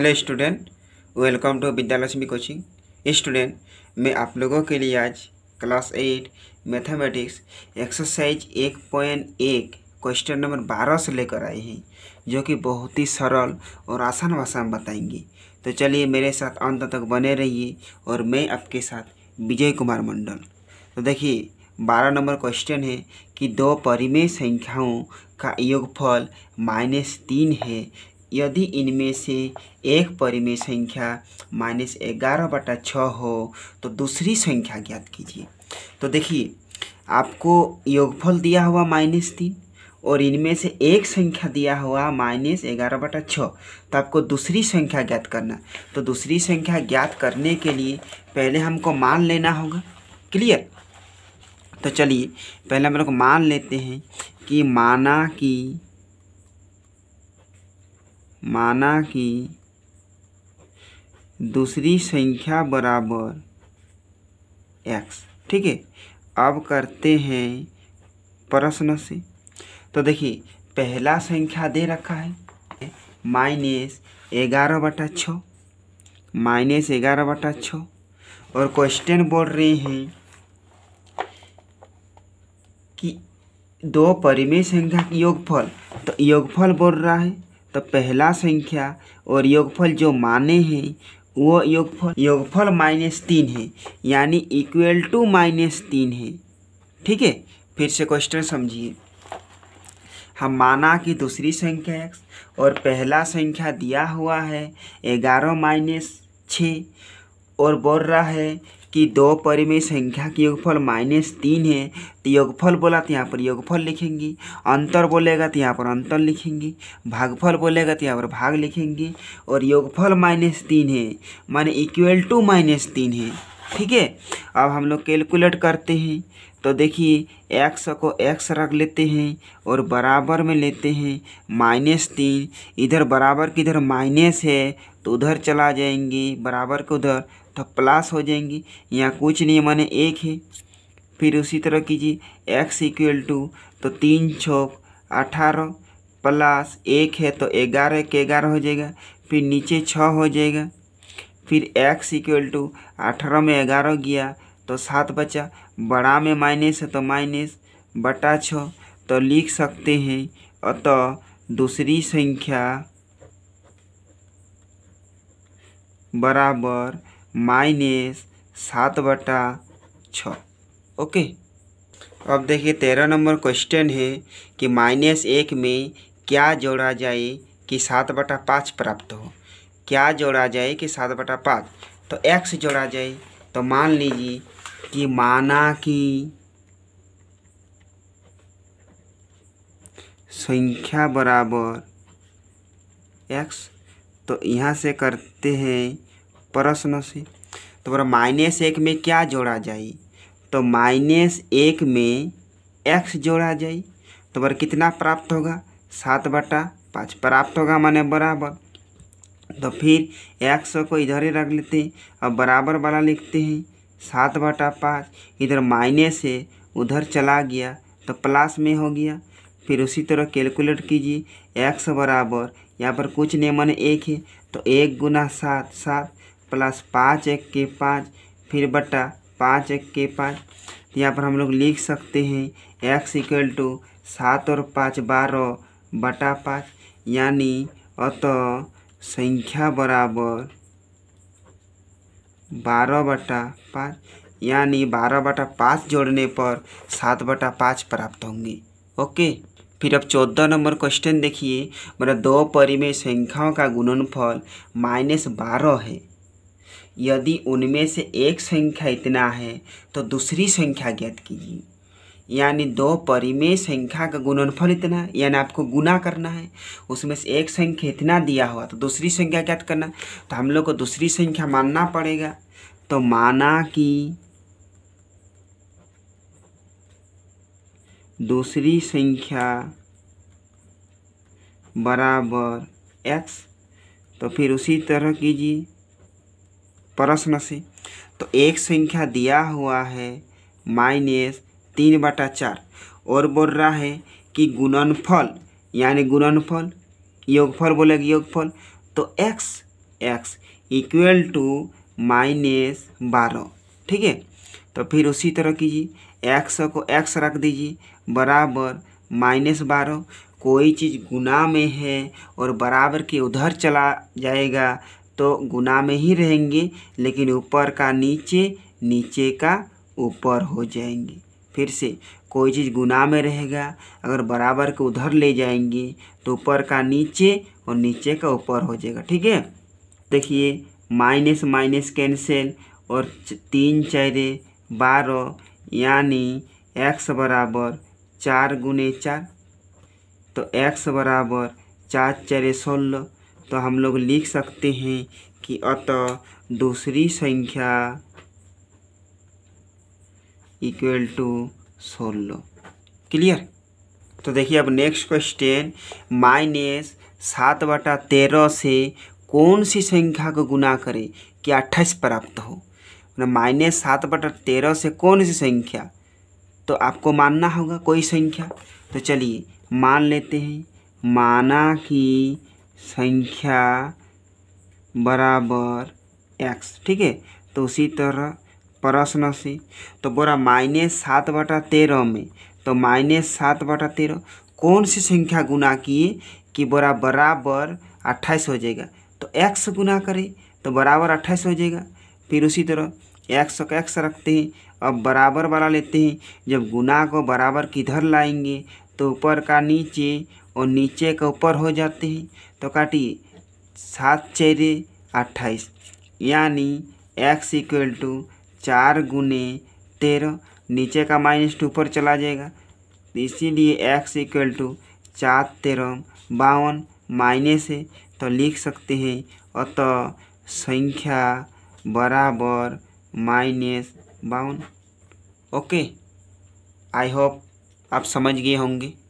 hello student welcome to Vidyalakshmi coaching student मैं आप लोगों के लिए आज क्लास एट मैथमेटिक्स एक्सरसाइज एक पॉइंट एक क्वेश्चन नंबर बारह से लेकर आए हैं जो कि बहुत ही सरल और आसान भाषा में बताएंगे तो चलिए मेरे साथ अंत तक बने रहिए और मैं आपके साथ विजय कुमार मंडल तो देखिए बारह नंबर क्वेश्चन है कि दो परिमेय संख्याओं का योगफल माइनस तीन है यदि इनमें से एक परिमेय संख्या माइनस ग्यारह बटा छः हो तो दूसरी संख्या ज्ञात कीजिए तो देखिए आपको योगफल दिया हुआ माइनस तीन और इनमें से एक संख्या दिया हुआ माइनस ग्यारह बटा छः तो आपको दूसरी संख्या ज्ञात करना तो दूसरी संख्या ज्ञात करने के लिए पहले हमको मान लेना होगा क्लियर तो चलिए पहले हम लोग मान लेते हैं कि माना कि माना कि दूसरी संख्या बराबर एक्स ठीक है अब करते हैं प्रश्न से तो देखिए पहला संख्या दे रखा है माइनस ग्यारह बटा छः माइनस ग्यारह बटा छः और क्वेश्चन बोल रहे हैं कि दो परिमेय संख्या की योगफल तो योगफल बोल रहा है तो पहला संख्या और योगफल जो माने हैं वो योगफल योगफल माइनस तीन है यानी इक्वल टू माइनस तीन है ठीक है फिर से क्वेश्चन समझिए हम माना कि दूसरी संख्या x और पहला संख्या दिया हुआ है ग्यारह माइनस छः और बोल रहा है कि दो परिमेय संख्या की योगफल माइनस तीन है तो योगफल बोला तो यहाँ पर योगफल लिखेंगे अंतर बोलेगा तो यहाँ पर अंतर लिखेंगे भागफल बोलेगा तो यहाँ पर भाग लिखेंगे और योगफल माइनस तीन है माने इक्वल टू माइनस तीन है ठीक है अब हम लोग कैलकुलेट करते हैं तो देखिए एक्स को एक्स रख लेते हैं और बराबर में लेते हैं माइनस तीन इधर बराबर किधर माइनस है तो उधर चला जाएंगे बराबर के उधर तो प्लस हो जाएंगी यहाँ कुछ नहीं है माने एक है फिर उसी तरह कीजिए एक्स इक्वल टू तो तीन छोक अठारह प्लस एक है तो ग्यारह एक ग्यारह हो जाएगा फिर नीचे छ हो जाएगा फिर एक्स इक्वल टू अठारह में ग्यारह गया तो सात बचा बड़ा में माइनस है तो माइनस बटा छः तो लिख सकते हैं अतः तो दूसरी संख्या बराबर माइनस सात बटा छ ओके अब देखिए तेरह नंबर क्वेश्चन है कि माइनस एक में क्या जोड़ा जाए कि सात बटा पाँच प्राप्त हो क्या जोड़ा जाए कि सात बटा पाँच तो एक्स जोड़ा जाए तो मान लीजिए कि माना कि संख्या बराबर एक्स तो यहाँ से करते हैं प्रश्न से तो बोला माइनस एक में क्या जोड़ा जाए तो माइनस एक में एक्स जोड़ा जाए तो बोला कितना प्राप्त होगा सात बटा पाँच प्राप्त होगा माने बराबर तो फिर एक्स को इधर ही रख लेते हैं और बराबर वाला लिखते हैं सात बटा पाँच इधर माइनस है उधर चला गया तो प्लस में हो गया फिर उसी तरह कैलकुलेट कीजिए एक्स बराबर यहाँ पर कुछ नहीं माने एक है तो एक गुना सात सात प्लस पाँच एक के पाँच फिर बटा पाँच एक के पाँच यहाँ पर हम लोग लिख सकते हैं एक्स इक्वल टू सात और पाँच बारह बटा पाँच यानी अतः संख्या बराबर बारह बटा पाँच यानी बारह बटा पाँच जोड़ने पर सात बटा पाँच प्राप्त होंगे ओके फिर अब चौदह नंबर क्वेश्चन देखिए मेरा मतलब दो परिमेय संख्याओं का गुणनफल माइनस बारह है यदि उनमें से एक संख्या इतना है तो दूसरी संख्या ज्ञात कीजिए यानी दो परिमेय संख्या का गुणनफल इतना है यानी आपको गुना करना है उसमें से एक संख्या इतना दिया हुआ तो दूसरी संख्या ज्ञात करना तो हम लोग को दूसरी संख्या मानना पड़ेगा तो माना कि दूसरी संख्या बराबर एक्स तो फिर उसी तरह कीजिए प्रश्न से तो एक संख्या दिया हुआ है माइनस तीन बटा चार और बोल रहा है कि गुणनफल यानी गुणनफल योगफल बोलेगा योगफल तो X X equal to minus बारह ठीक है तो फिर उसी तरह कीजिए एक्स को एक्स रख दीजिए बराबर माइनस बारह कोई चीज़ गुना में है और बराबर के उधर चला जाएगा तो गुना में ही रहेंगे लेकिन ऊपर का नीचे नीचे का ऊपर हो जाएंगे फिर से कोई चीज़ गुना में रहेगा अगर बराबर के उधर ले जाएंगे तो ऊपर का नीचे और नीचे का ऊपर हो जाएगा ठीक है देखिए माइनस माइनस कैंसिल और तीन चारे बारह यानी एक्स बराबर चार गुने चार तो एक्स बराबर चार चारे सोलह तो हम लोग लिख सकते हैं कि अत दूसरी संख्या इक्वल टू सोलो क्लियर तो देखिए अब नेक्स्ट क्वेश्चन माइनस सात बटा तेरह से कौन सी संख्या को गुना करें कि अट्ठाईस प्राप्त हो माइनस सात बटा तेरह से कौन सी संख्या तो आपको मानना होगा कोई संख्या तो चलिए मान लेते हैं माना कि संख्या बराबर एक्स ठीक है तो उसी तरह प्रश्न से तो बोरा माइनस सात बटा तेरह में तो माइनस सात बटा तेरह कौन सी संख्या गुना किए कि बोरा बराबर अट्ठाईस हो जाएगा तो एक्स गुना करें तो बराबर अट्ठाईस हो जाएगा फिर उसी तरह एक्स का एक्स रखते हैं अब बराबर वाला लेते हैं जब गुना को बराबर किधर लाएंगे तो ऊपर का नीचे और नीचे का ऊपर हो जाते हैं तो काटिए सात चेरे अट्ठाईस यानी एक्स इक्वल टू चार गुने तेरह नीचे का माइनस टू ऊपर चला जाएगा इसीलिए एक्स इक्वल टू चार तेरह बावन माइनस है तो लिख सकते हैं अतः तो संख्या बराबर माइनस बावन ओके आई होप आप समझ गए होंगे